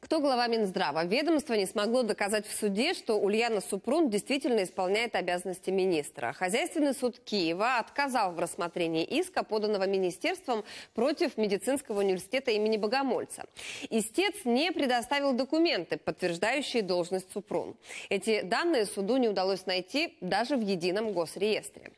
Кто глава Минздрава? Ведомство не смогло доказать в суде, что Ульяна Супрун действительно исполняет обязанности министра. Хозяйственный суд Киева отказал в рассмотрении иска, поданного министерством против медицинского университета имени Богомольца. Истец не предоставил документы, подтверждающие должность Супрун. Эти данные суду не удалось найти даже в едином госреестре.